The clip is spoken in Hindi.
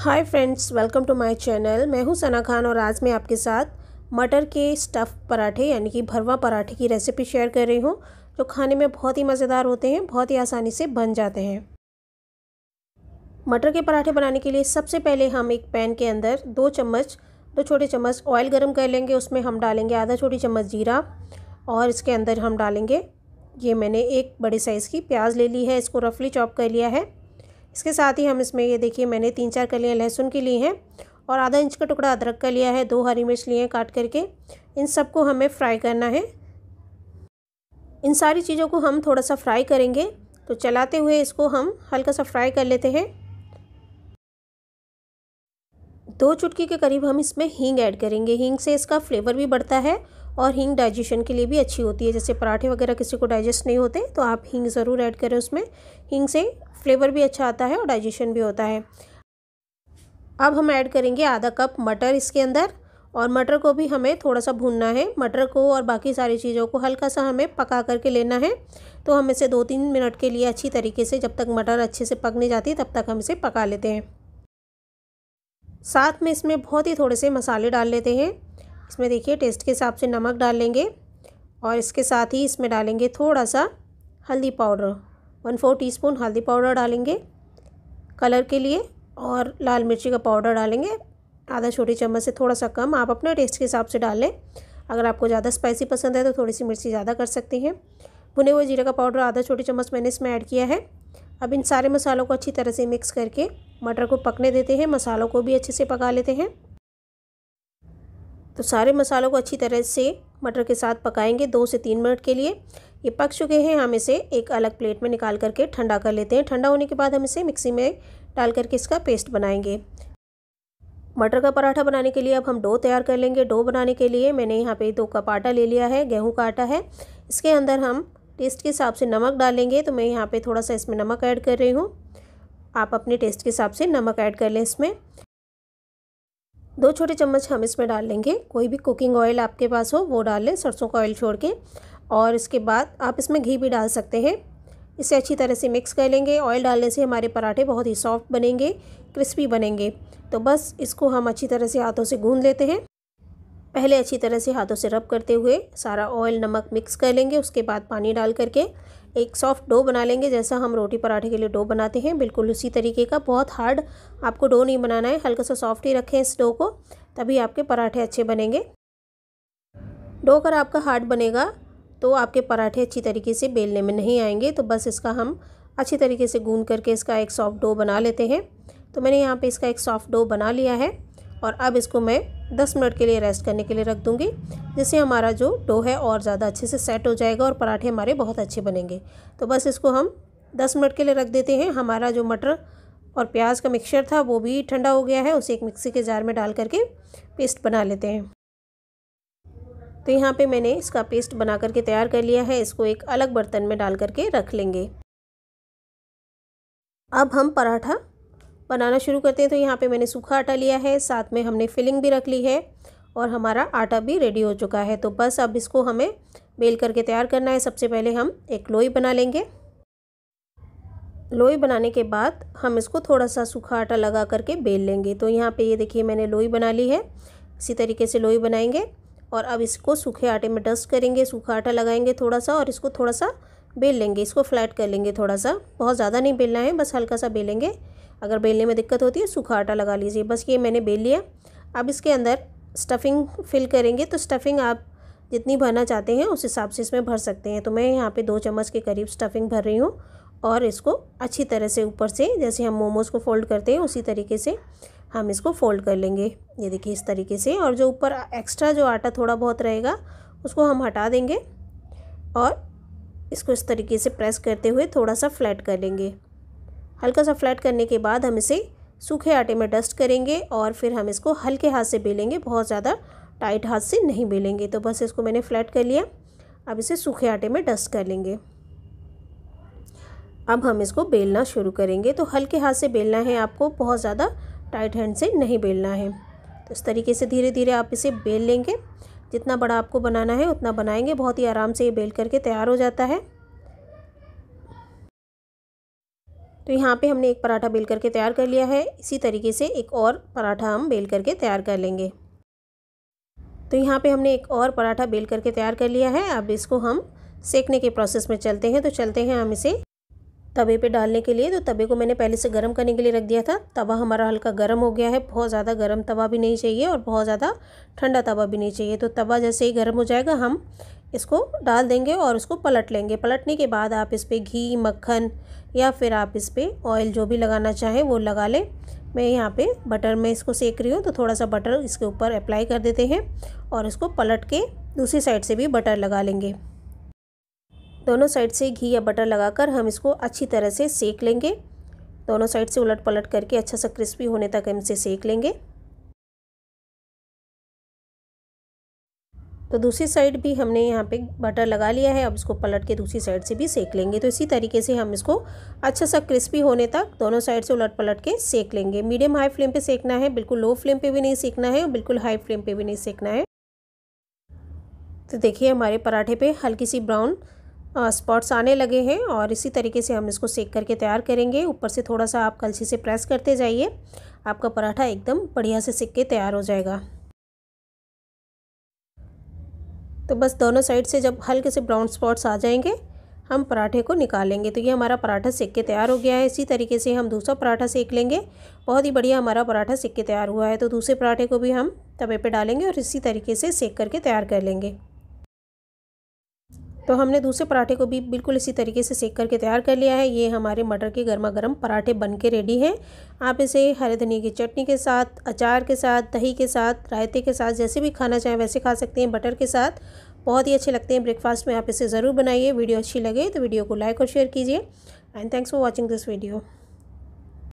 hi friends welcome to my channel मैं हूं सना खान और आज मैं आपके साथ मटर के स्टफ़ पराठे यानी कि भरवा पराठे की रेसिपी शेयर कर रही हूं जो खाने में बहुत ही मज़ेदार होते हैं बहुत ही आसानी से बन जाते हैं मटर के पराठे बनाने के लिए सबसे पहले हम एक पैन के अंदर दो चम्मच दो छोटे चम्मच ऑयल गर्म कर लेंगे उसमें हम डालेंगे आधा छोटी चम्मच जीरा और इसके अंदर हम डालेंगे ये मैंने एक बड़े साइज़ की प्याज ले ली है इसको रफली चॉप कर लिया है इसके साथ ही हम इसमें ये देखिए मैंने तीन चार कलियाँ लहसुन की ली हैं और आधा इंच का टुकड़ा अदरक का लिया है दो हरी मिर्च लिए हैं काट करके इन सबको हमें फ्राई करना है इन सारी चीज़ों को हम थोड़ा सा फ्राई करेंगे तो चलाते हुए इसको हम हल्का सा फ्राई कर लेते हैं दो चुटकी के करीब हम इसमें हींग ऐड करेंगे हींग से इसका फ्लेवर भी बढ़ता है और हींग डाइजेशन के लिए भी अच्छी होती है जैसे पराठे वगैरह किसी को डाइजेस्ट नहीं होते तो आप हींग ज़रूर ऐड करें उसमें हींग से फ्लेवर भी अच्छा आता है और डाइजेशन भी होता है अब हम ऐड करेंगे आधा कप मटर इसके अंदर और मटर को भी हमें थोड़ा सा भूनना है मटर को और बाकी सारी चीज़ों को हल्का सा हमें पका करके लेना है तो हम इसे दो तीन मिनट के लिए अच्छी तरीके से जब तक मटर अच्छे से पकने जाती है तब तक हम इसे पका लेते हैं साथ में इसमें बहुत ही थोड़े से मसाले डाल लेते हैं इसमें देखिए टेस्ट के हिसाब से नमक डाल लेंगे और इसके साथ ही इसमें डालेंगे थोड़ा सा हल्दी पाउडर वन फोर टी हल्दी पाउडर डालेंगे कलर के लिए और लाल मिर्ची का पाउडर डालेंगे आधा छोटी चम्मच से थोड़ा सा कम आप अपने टेस्ट के हिसाब से डाल लें अगर आपको ज़्यादा स्पाइसी पसंद है तो थोड़ी सी मिर्ची ज़्यादा कर सकते हैं भुने हुए जीरे का पाउडर आधा छोटी चम्मच मैंने इसमें ऐड किया है अब इन सारे मसालों को अच्छी तरह से मिक्स करके मटर को पकने देते हैं मसालों को भी अच्छे से पका लेते हैं तो सारे मसालों को अच्छी तरह से मटर के साथ पकाएंगे दो से तीन मिनट के लिए ये पक चुके हैं हम इसे एक अलग प्लेट में निकाल करके ठंडा कर लेते हैं ठंडा होने के बाद हम इसे मिक्सी में डाल करके इसका पेस्ट बनाएंगे मटर का पराठा बनाने के लिए अब हम डो तैयार कर लेंगे डो बनाने के लिए मैंने यहाँ पे दो कप आटा ले लिया है गेहूँ का आटा है इसके अंदर हम टेस्ट के हिसाब से नमक डालेंगे तो मैं यहाँ पे थोड़ा सा इसमें नमक ऐड कर रही हूँ आप अपने टेस्ट के हिसाब से नमक ऐड कर लें इसमें दो छोटे चम्मच हम इसमें डाल लेंगे कोई भी कुकिंग ऑयल आपके पास हो वो डाल लें सरसों का ऑयल छोड़ के और इसके बाद आप इसमें घी भी डाल सकते हैं इसे अच्छी तरह से मिक्स कर लेंगे ऑयल डालने से हमारे पराठे बहुत ही सॉफ्ट बनेंगे क्रिस्पी बनेंगे तो बस इसको हम अच्छी तरह से हाथों से गूँध लेते हैं पहले अच्छी तरह से हाथों से रब करते हुए सारा ऑयल नमक मिक्स कर लेंगे उसके बाद पानी डाल करके एक सॉफ्ट डो बना लेंगे जैसा हम रोटी पराठे के लिए डो बनाते हैं बिल्कुल उसी तरीके का बहुत हार्ड आपको डो नहीं बनाना है हल्का सा सॉफ्ट ही रखें इस डो को तभी आपके पराठे अच्छे बनेंगे डो अगर आपका हार्ड बनेगा तो आपके पराठे अच्छी तरीके से बेलने में नहीं आएंगे तो बस इसका हम अच्छी तरीके से गूंद करके इसका एक सॉफ्ट डो बना लेते हैं तो मैंने यहाँ पे इसका एक सॉफ्ट डो बना लिया है और अब इसको मैं दस मिनट के लिए रेस्ट करने के लिए रख दूँगी जिससे हमारा जो डो है और ज़्यादा अच्छे से सेट हो जाएगा और पराठे हमारे बहुत अच्छे बनेंगे तो बस इसको हम दस मिनट के लिए रख देते हैं हमारा जो मटर और प्याज का मिक्सचर था वो भी ठंडा हो गया है उसे एक मिक्सी के जार में डाल करके पेस्ट बना लेते हैं तो यहाँ पे मैंने इसका पेस्ट बना करके तैयार कर लिया है इसको एक अलग बर्तन में डाल करके रख लेंगे अब हम पराठा बनाना शुरू करते हैं तो यहाँ पे मैंने सूखा आटा लिया है साथ में हमने फिलिंग भी रख ली है और हमारा आटा भी रेडी हो चुका है तो बस अब इसको हमें बेल करके तैयार करना है सबसे पहले हम एक लोई बना लेंगे लोई बनाने के बाद हम इसको थोड़ा सा सूखा आटा लगा करके बेल लेंगे तो यहाँ पे ये देखिए मैंने लोई बना ली है इसी तरीके से लोई बनाएंगे और अब इसको सूखे आटे में डस्ट करेंगे सूखा आटा लगाएंगे थोड़ा सा और इसको थोड़ा सा बेल लेंगे इसको फ्लैट कर लेंगे थोड़ा सा बहुत ज़्यादा नहीं बेलना है बस हल्का सा बेलेंगे अगर बेलने में दिक्कत होती है सूखा आटा लगा लीजिए बस ये मैंने बेल लिया अब इसके अंदर स्टफिंग फिल करेंगे तो स्टफिंग आप जितनी भरना चाहते हैं उस हिसाब से इसमें भर सकते हैं तो मैं यहाँ पे दो चम्मच के करीब स्टफिंग भर रही हूँ और इसको अच्छी तरह से ऊपर से जैसे हम मोमोज़ को फोल्ड करते हैं उसी तरीके से हम इसको फोल्ड कर लेंगे ये देखिए इस तरीके से और जो ऊपर एक्स्ट्रा जो आटा थोड़ा बहुत रहेगा उसको हम हटा देंगे और इसको इस तरीके से प्रेस करते हुए थोड़ा सा फ्लैट कर लेंगे हल्का सा फ्लैट करने के बाद हम इसे सूखे आटे में डस्ट करेंगे और फिर हम इसको हल्के हाथ से बेलेंगे बहुत ज़्यादा टाइट हाथ से नहीं बेलेंगे तो बस इसको मैंने फ्लैट कर लिया अब इसे सूखे आटे में डस्ट कर लेंगे अब हम इसको बेलना शुरू करेंगे तो हल्के हाथ से बेलना है आपको बहुत ज़्यादा टाइट हैंड से नहीं बेलना है तो इस तरीके से धीरे धीरे आप इसे बेल लेंगे जितना बड़ा आपको बनाना है उतना बनाएंगे बहुत ही आराम से ये बेल करके तैयार हो जाता है तो यहाँ पे हमने एक पराठा बेल करके तैयार कर लिया है इसी तरीके से एक और पराठा हम बेल करके तैयार कर लेंगे तो यहाँ पे हमने एक और पराठा बेल करके तैयार कर लिया है अब इसको हम सेकने के प्रोसेस में चलते हैं तो चलते हैं हम इसे तवे पे डालने के लिए तो तवे को मैंने पहले से गर्म करने के लिए रख दिया था तवा हमारा हल्का गर्म हो गया है बहुत ज़्यादा गर्म तवा भी नहीं चाहिए और बहुत ज़्यादा ठंडा तवा भी नहीं चाहिए तो तवा जैसे ही गर्म हो जाएगा हम इसको डाल देंगे और उसको पलट लेंगे पलटने के बाद आप इस पर घी मक्खन या फिर आप इस पर ऑयल जो भी लगाना चाहें वो लगा लें मैं यहाँ पे बटर में इसको सेक रही हूँ तो थोड़ा सा बटर इसके ऊपर अप्लाई कर देते हैं और इसको पलट के दूसरी साइड से भी बटर लगा लेंगे दोनों साइड से घी या बटर लगाकर हम इसको अच्छी तरह से सेक लेंगे दोनों साइड से उलट पलट करके अच्छा सा क्रिस्पी होने तक हम इसे सेक लेंगे तो दूसरी साइड भी हमने यहाँ पे बटर लगा लिया है अब इसको पलट के दूसरी साइड से भी सेक लेंगे तो इसी तरीके से हम इसको अच्छा सा क्रिस्पी होने तक दोनों साइड से उलट पलट के सेक लेंगे मीडियम हाई फ्लेम पे सेकना है बिल्कुल लो फ्लेम पे भी नहीं सेकना है और बिल्कुल हाई फ्लेम पे भी नहीं सेकना है तो देखिए हमारे पराठे पर हल्की सी ब्राउन स्पॉट्स आने लगे हैं और इसी तरीके से हम इसको सेक करके तैयार करेंगे ऊपर से थोड़ा सा आप कलछी से प्रेस करते जाइए आपका पराठा एकदम बढ़िया से सेक के तैयार हो जाएगा तो बस दोनों साइड से जब हल्के से ब्राउन स्पॉट्स आ जाएंगे हम पराठे को निकालेंगे तो ये हमारा पराठा सेक के तैयार हो गया है इसी तरीके से हम दूसरा पराठा सेक लेंगे बहुत ही बढ़िया हमारा पराठा सेक के तैयार हुआ है तो दूसरे पराठे को भी हम तवे पे डालेंगे और इसी तरीके से सेक करके तैयार कर लेंगे तो हमने दूसरे पराठे को भी बिल्कुल इसी तरीके से सेक करके तैयार कर लिया है ये हमारे मटर के गर्मा गर्म पराठे बन के रेडी हैं आप इसे हरे धनिया की चटनी के साथ अचार के साथ दही के साथ रायते के साथ जैसे भी खाना चाहें वैसे खा सकते हैं बटर के साथ बहुत ही अच्छे लगते हैं ब्रेकफास्ट में आप इसे ज़रूर बनाइए वीडियो अच्छी लगे तो वीडियो को लाइक और शेयर कीजिए and thanks for watching this video